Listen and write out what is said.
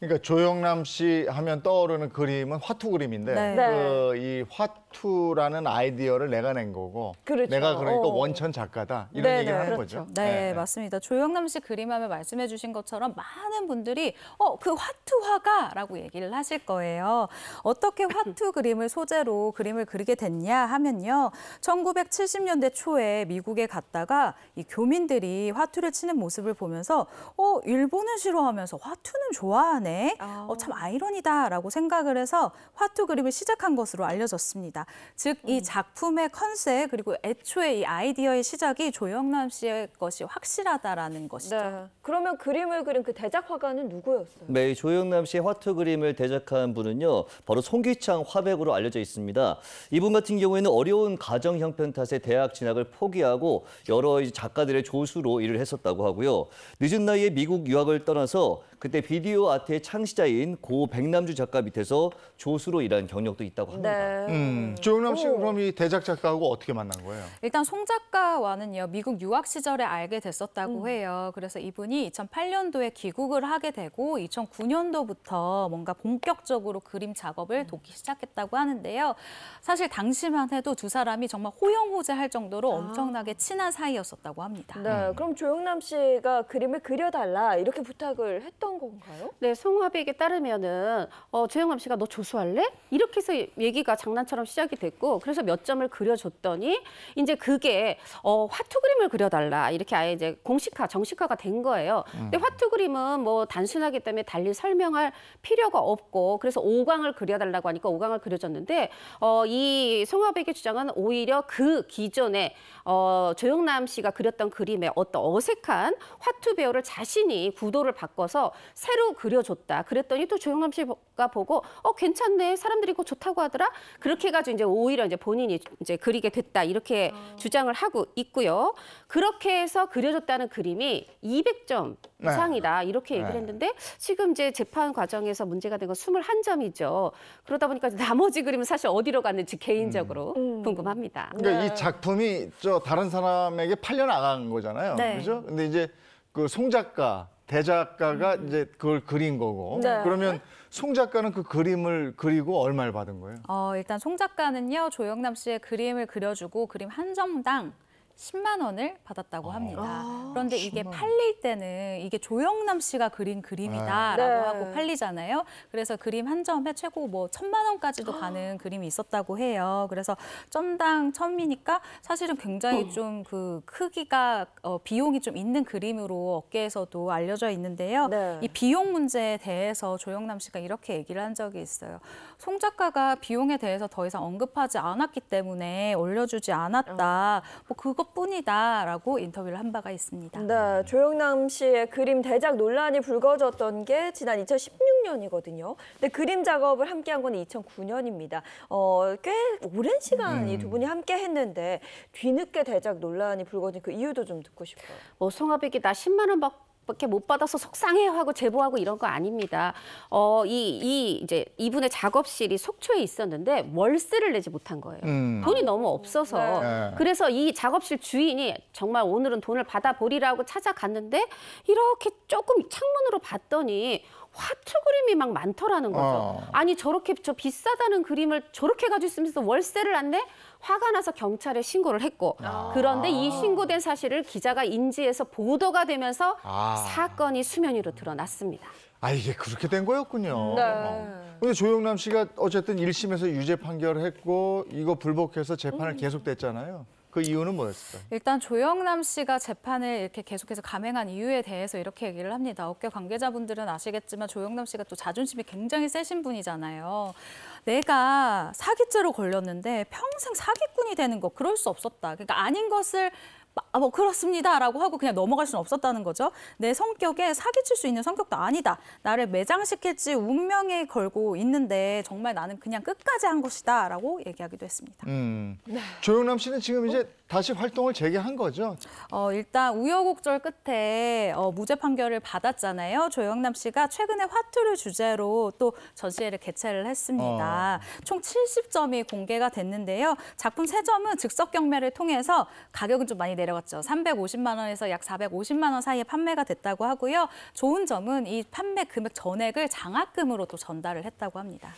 그러니까 조영남 씨 하면 떠오르는 그림은 화투 그림인데 네. 네. 그, 이 화투라는 아이디어를 내가 낸 거고 그렇죠. 내가 그러니까 어. 원천 작가다 이런 네네. 얘기를 네, 하는 그렇죠. 거죠. 네, 네, 네, 맞습니다. 조영남 씨 그림하면 말씀해 주신 것처럼 많은 분들이 어, 그 화투화가라고 얘기를 하실 거예요. 어떻게 화투 그림을 소재로 그림을 그리게 됐냐 하면요. 1970년대 초에 미국에 갔다가 이 교민들이 화투를 치는 모습을 보면서 어, 일본은 싫어하면서 화투는 좋아하는 때에 아. 어, 참 아이러니다라고 생각을 해서 화투 그림을 시작한 것으로 알려졌습니다. 즉이 음. 작품의 컨셉 그리고 애초에 이 아이디어의 시작이 조영남 씨의 것이 확실하다라는 것이죠. 네. 그러면 그림을 그린 그 대작 화가는 누구였어요? 네, 조영남 씨의 화투 그림을 대작한 분은요. 바로 송기창 화백으로 알려져 있습니다. 이분 같은 경우에는 어려운 가정 형편 탓에 대학 진학을 포기하고 여러 작가들의 조수로 일을 했었다고 하고요. 늦은 나이에 미국 유학을 떠나서 그때 비디오 아트 문화의 창시자인 고 백남주 작가 밑에서 조수로 일한 경력도 있다고 합니다. 네. 음, 조영남 씨 그럼 이 대작 작가하고 어떻게 만난 거예요? 일단 송 작가와는요 미국 유학 시절에 알게 됐었다고 음. 해요. 그래서 이분이 2008년도에 귀국을 하게 되고 2009년도부터 뭔가 본격적으로 그림 작업을 음. 돕기 시작했다고 하는데요. 사실 당시만 해도 두 사람이 정말 호영호재할 정도로 아. 엄청나게 친한 사이였었다고 합니다. 네, 음. 그럼 조영남 씨가 그림을 그려달라 이렇게 부탁을 했던 건가요? 네, 송화백에 따르면은 어, 조영암 씨가 너 조수할래? 이렇게 해서 얘기가 장난처럼 시작이 됐고 그래서 몇 점을 그려줬더니 이제 그게 어, 화투 그림을 그려달라 이렇게 아예 이제 공식화 정식화가 된 거예요. 음. 근데 화투 그림은 뭐 단순하기 때문에 달리 설명할 필요가 없고 그래서 오광을 그려달라고 하니까 오광을 그려줬는데 어, 이 송화백의 주장은 오히려 그 기존에 어, 조영남 씨가 그렸던 그림에 어떤 어색한 화투 배우를 자신이 구도를 바꿔서 새로 그려줬. 줬다. 그랬더니 또 조영남 씨가 보고 어 괜찮네 사람들이 그거 좋다고 하더라. 그렇게 해가지고 이제 오히려 이제 본인이 이제 그리게 됐다 이렇게 어. 주장을 하고 있고요. 그렇게 해서 그려졌다는 그림이 200점 이상이다 이렇게 얘기를 네. 했는데 지금 이제 재판 과정에서 문제가 된 건 21점이죠. 그러다 보니까 나머지 그림은 사실 어디로 갔는지 개인적으로 음. 음. 궁금합니다. 그러니까 네. 이 작품이 저 다른 사람에게 팔려 나간 거잖아요. 네. 그죠? 근데 이제 그 송 작가 대작가가 음. 이제 그걸 그린 거고 네. 그러면 송 작가는 그 그림을 그리고 얼마를 받은 거예요? 어, 일단 송 작가는요 조영남 씨의 그림을 그려주고 그림 한 점당 10만 원을 받았다고 아. 합니다. 아, 그런데 이게 10만. 팔릴 때는 이게 조영남 씨가 그린 그림이다라고 네. 하고 팔리잖아요. 그래서 그림 한 점에 최고 뭐 천만 원까지도 가는 그림이 있었다고 해요. 그래서 점당 천미니까 사실은 굉장히 음. 좀그 크기가 어, 비용이 좀 있는 그림으로 업계에서도 알려져 있는데요. 네. 이 비용 문제에 대해서 조영남 씨가 이렇게 얘기를 한 적이 있어요. 송 작가가 비용에 대해서 더 이상 언급하지 않았기 때문에 올려주지 않았다. 뭐 그거 것뿐이다라고 인터뷰를 한 바가 있습니다. 네, 조영남 씨의 그림 대작 논란이 불거졌던 게 지난 2016년이거든요. 근데 그림 작업을 함께한 건 2009년입니다. 어, 꽤 오랜 시간 이두 음. 분이 함께 했는데 뒤늦게 대작 논란이 불거진 그 이유도 좀 듣고 싶어요. 뭐 송하백이 나 10만 원 받고 이렇게 못 받아서 속상해 하고 제보하고 이런 거 아닙니다. 어, 이, 이 이제 이분의 작업실이 속초에 있었는데 월세를 내지 못한 거예요. 음. 돈이 너무 없어서. 네. 네. 그래서 이 작업실 주인이 정말 오늘은 돈을 받아보리라고 찾아갔는데 이렇게 조금 창문으로 봤더니 화투 그림이 막 많더라는 거죠. 어. 아니 저렇게 저 비싸다는 그림을 저렇게 가지고 있으면서 월세를 안 내? 화가 나서 경찰에 신고를 했고 아. 그런데 이 신고된 사실을 기자가 인지해서 보도가 되면서 아. 사건이 수면 위로 드러났습니다. 아 이게 그렇게 된 거였군요. 음, 네. 어. 근데 조영남 씨가 어쨌든 1심에서 유죄 판결을 했고 이거 불복해서 재판을 음. 계속됐잖아요. 그 이유는 뭐였을까요? 일단 조영남 씨가 재판을 이렇게 계속해서 감행한 이유에 대해서 이렇게 얘기를 합니다. 업계 관계자분들은 아시겠지만 조영남 씨가 또 자존심이 굉장히 세신 분이잖아요. 내가 사기죄로 걸렸는데 평생 사기꾼이 되는 거 그럴 수 없었다. 그러니까 아닌 것을 아, 뭐 그렇습니다라고 하고 그냥 넘어갈 수는 없었다는 거죠. 내 성격에 사기칠 수 있는 성격도 아니다. 나를 매장시킬지 운명에 걸고 있는데 정말 나는 그냥 끝까지 한 것이다 라고 얘기하기도 했습니다. 음. 네. 조용남 씨는 지금 이제 다시 활동을 재개한 거죠? 어, 일단 우여곡절 끝에 어, 무죄 판결을 받았잖아요. 조영남 씨가 최근에 화투를 주제로 또 전시회를 개최를 했습니다. 어. 총 70점이 공개가 됐는데요. 작품 세점은 즉석 경매를 통해서 가격은 좀 많이 내 내려갔죠. 350만 원에서 약 450만 원 사이에 판매가 됐다고 하고요. 좋은 점은 이 판매 금액 전액을 장학금으로 또 전달을 했다고 합니다.